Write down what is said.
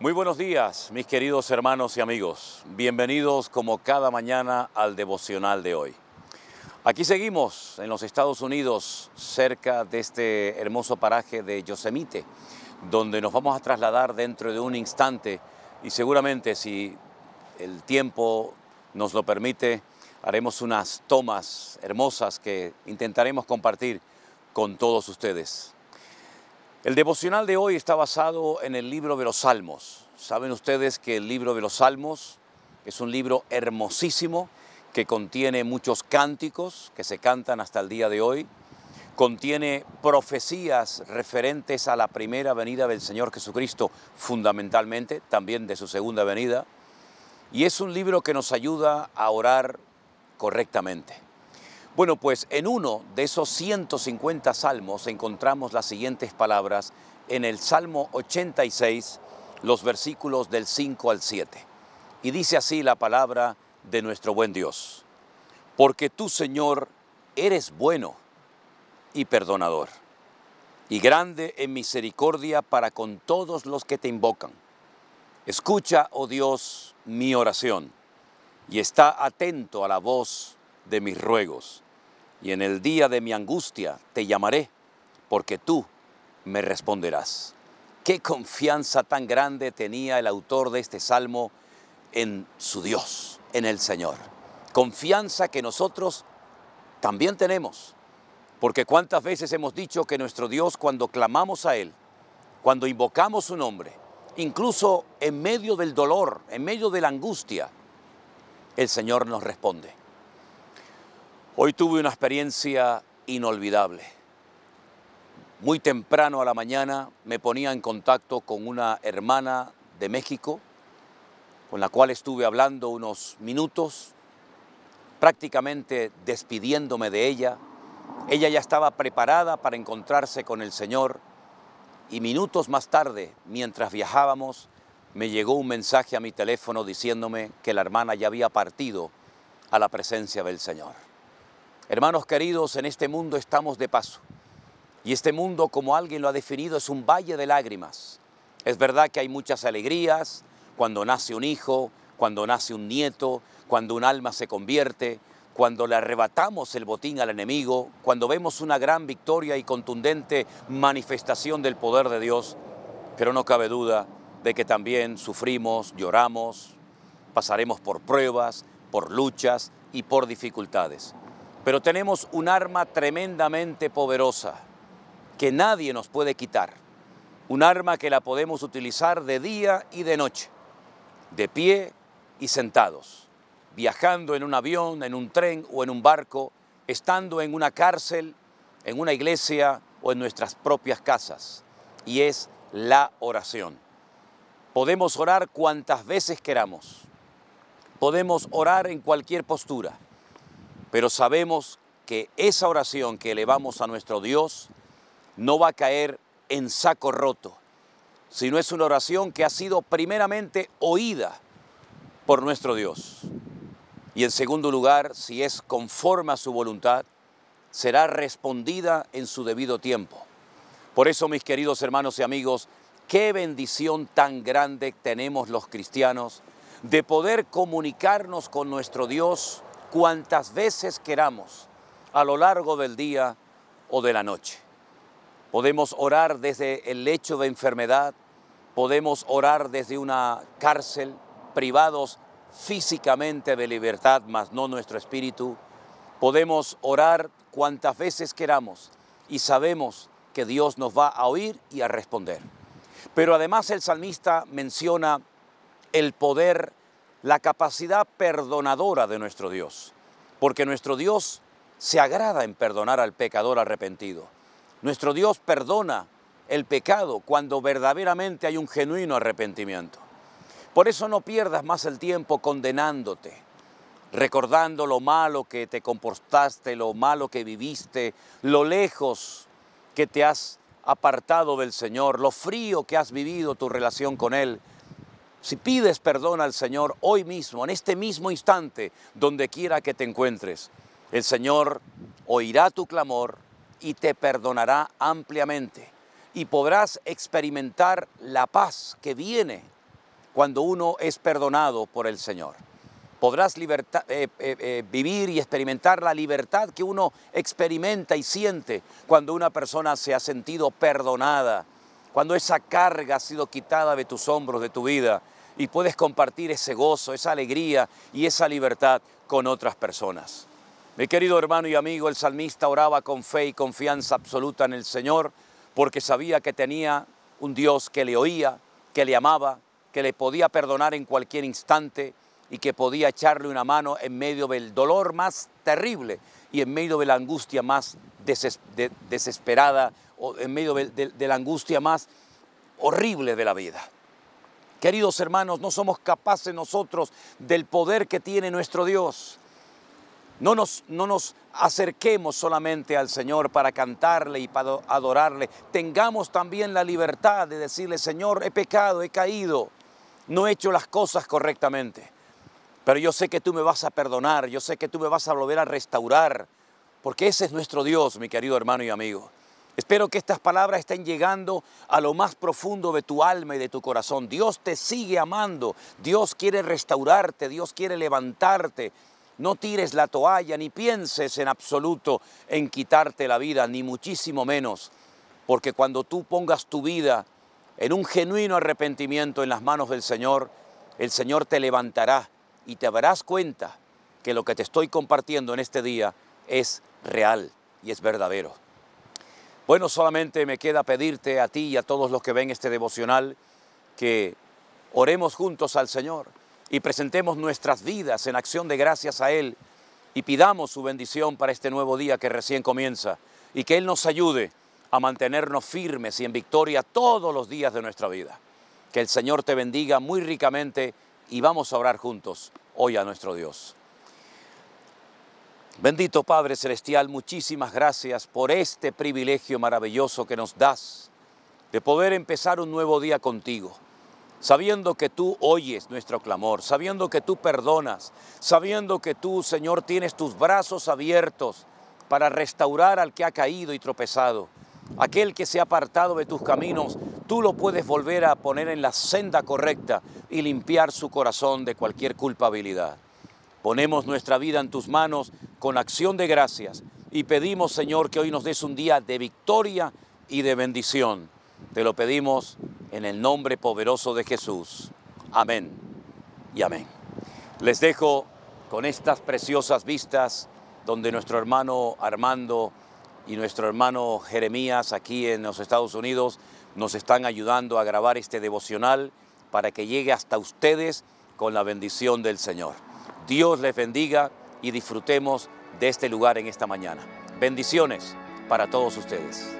Muy buenos días, mis queridos hermanos y amigos. Bienvenidos como cada mañana al devocional de hoy. Aquí seguimos en los Estados Unidos, cerca de este hermoso paraje de Yosemite, donde nos vamos a trasladar dentro de un instante y seguramente si el tiempo nos lo permite, haremos unas tomas hermosas que intentaremos compartir con todos ustedes. El devocional de hoy está basado en el libro de los Salmos. Saben ustedes que el libro de los Salmos es un libro hermosísimo que contiene muchos cánticos que se cantan hasta el día de hoy. Contiene profecías referentes a la primera venida del Señor Jesucristo, fundamentalmente, también de su segunda venida. Y es un libro que nos ayuda a orar correctamente. Bueno, pues en uno de esos 150 salmos encontramos las siguientes palabras en el Salmo 86, los versículos del 5 al 7. Y dice así la palabra de nuestro buen Dios. Porque tú, Señor, eres bueno y perdonador, y grande en misericordia para con todos los que te invocan. Escucha, oh Dios, mi oración, y está atento a la voz de mis ruegos, y en el día de mi angustia te llamaré, porque tú me responderás. Qué confianza tan grande tenía el autor de este salmo en su Dios, en el Señor. Confianza que nosotros también tenemos, porque cuántas veces hemos dicho que nuestro Dios cuando clamamos a Él, cuando invocamos su nombre, incluso en medio del dolor, en medio de la angustia, el Señor nos responde. Hoy tuve una experiencia inolvidable. Muy temprano a la mañana me ponía en contacto con una hermana de México, con la cual estuve hablando unos minutos, prácticamente despidiéndome de ella. Ella ya estaba preparada para encontrarse con el Señor y minutos más tarde, mientras viajábamos, me llegó un mensaje a mi teléfono diciéndome que la hermana ya había partido a la presencia del Señor. Hermanos queridos, en este mundo estamos de paso. Y este mundo, como alguien lo ha definido, es un valle de lágrimas. Es verdad que hay muchas alegrías cuando nace un hijo, cuando nace un nieto, cuando un alma se convierte, cuando le arrebatamos el botín al enemigo, cuando vemos una gran victoria y contundente manifestación del poder de Dios. Pero no cabe duda de que también sufrimos, lloramos, pasaremos por pruebas, por luchas y por dificultades. Pero tenemos un arma tremendamente poderosa que nadie nos puede quitar. Un arma que la podemos utilizar de día y de noche, de pie y sentados, viajando en un avión, en un tren o en un barco, estando en una cárcel, en una iglesia o en nuestras propias casas. Y es la oración. Podemos orar cuantas veces queramos. Podemos orar en cualquier postura pero sabemos que esa oración que elevamos a nuestro Dios no va a caer en saco roto, sino es una oración que ha sido primeramente oída por nuestro Dios. Y en segundo lugar, si es conforme a su voluntad, será respondida en su debido tiempo. Por eso, mis queridos hermanos y amigos, qué bendición tan grande tenemos los cristianos de poder comunicarnos con nuestro Dios cuantas veces queramos a lo largo del día o de la noche. Podemos orar desde el lecho de enfermedad, podemos orar desde una cárcel, privados físicamente de libertad, mas no nuestro espíritu. Podemos orar cuantas veces queramos y sabemos que Dios nos va a oír y a responder. Pero además el salmista menciona el poder la capacidad perdonadora de nuestro Dios, porque nuestro Dios se agrada en perdonar al pecador arrepentido. Nuestro Dios perdona el pecado cuando verdaderamente hay un genuino arrepentimiento. Por eso no pierdas más el tiempo condenándote, recordando lo malo que te comportaste, lo malo que viviste, lo lejos que te has apartado del Señor, lo frío que has vivido tu relación con Él, si pides perdón al Señor hoy mismo, en este mismo instante, donde quiera que te encuentres, el Señor oirá tu clamor y te perdonará ampliamente y podrás experimentar la paz que viene cuando uno es perdonado por el Señor. Podrás eh, eh, eh, vivir y experimentar la libertad que uno experimenta y siente cuando una persona se ha sentido perdonada cuando esa carga ha sido quitada de tus hombros, de tu vida, y puedes compartir ese gozo, esa alegría y esa libertad con otras personas. Mi querido hermano y amigo, el salmista oraba con fe y confianza absoluta en el Señor, porque sabía que tenía un Dios que le oía, que le amaba, que le podía perdonar en cualquier instante y que podía echarle una mano en medio del dolor más terrible y en medio de la angustia más desesperada en medio de, la angustia más horrible de la vida. Queridos hermanos, no somos capaces nosotros del poder que tiene nuestro Dios. No nos, no nos, acerquemos solamente al Señor para cantarle y para adorarle. Tengamos también la libertad de decirle, Señor, he pecado, he caído, no he hecho las cosas correctamente. Pero yo sé que tú me vas a perdonar, yo sé que tú me vas a volver a restaurar, porque ese es nuestro Dios, mi querido hermano y amigo. Espero que estas palabras estén llegando a lo más profundo de tu alma y de tu corazón. Dios te sigue amando, Dios quiere restaurarte, Dios quiere levantarte. No tires la toalla ni pienses en absoluto en quitarte la vida, ni muchísimo menos, porque cuando tú pongas tu vida en un genuino arrepentimiento en las manos del Señor, el Señor te levantará y te darás cuenta que lo que te estoy compartiendo en este día es real y es verdadero. Bueno, solamente me queda pedirte a ti y a todos los que ven este devocional que oremos juntos al Señor y presentemos nuestras vidas en acción de gracias a Él y pidamos su bendición para este nuevo día que recién comienza y que Él nos ayude a mantenernos firmes y en victoria todos los días de nuestra vida. Que el Señor te bendiga muy ricamente y vamos a orar juntos hoy a nuestro Dios. Bendito Padre Celestial, muchísimas gracias por este privilegio maravilloso que nos das de poder empezar un nuevo día contigo, sabiendo que tú oyes nuestro clamor, sabiendo que tú perdonas, sabiendo que tú, Señor, tienes tus brazos abiertos para restaurar al que ha caído y tropezado. Aquel que se ha apartado de tus caminos, tú lo puedes volver a poner en la senda correcta y limpiar su corazón de cualquier culpabilidad. Ponemos nuestra vida en tus manos con acción de gracias y pedimos, Señor, que hoy nos des un día de victoria y de bendición. Te lo pedimos en el nombre poderoso de Jesús. Amén y amén. Les dejo con estas preciosas vistas donde nuestro hermano Armando y nuestro hermano Jeremías aquí en los Estados Unidos nos están ayudando a grabar este devocional para que llegue hasta ustedes con la bendición del Señor. Dios les bendiga y disfrutemos de este lugar en esta mañana. Bendiciones para todos ustedes.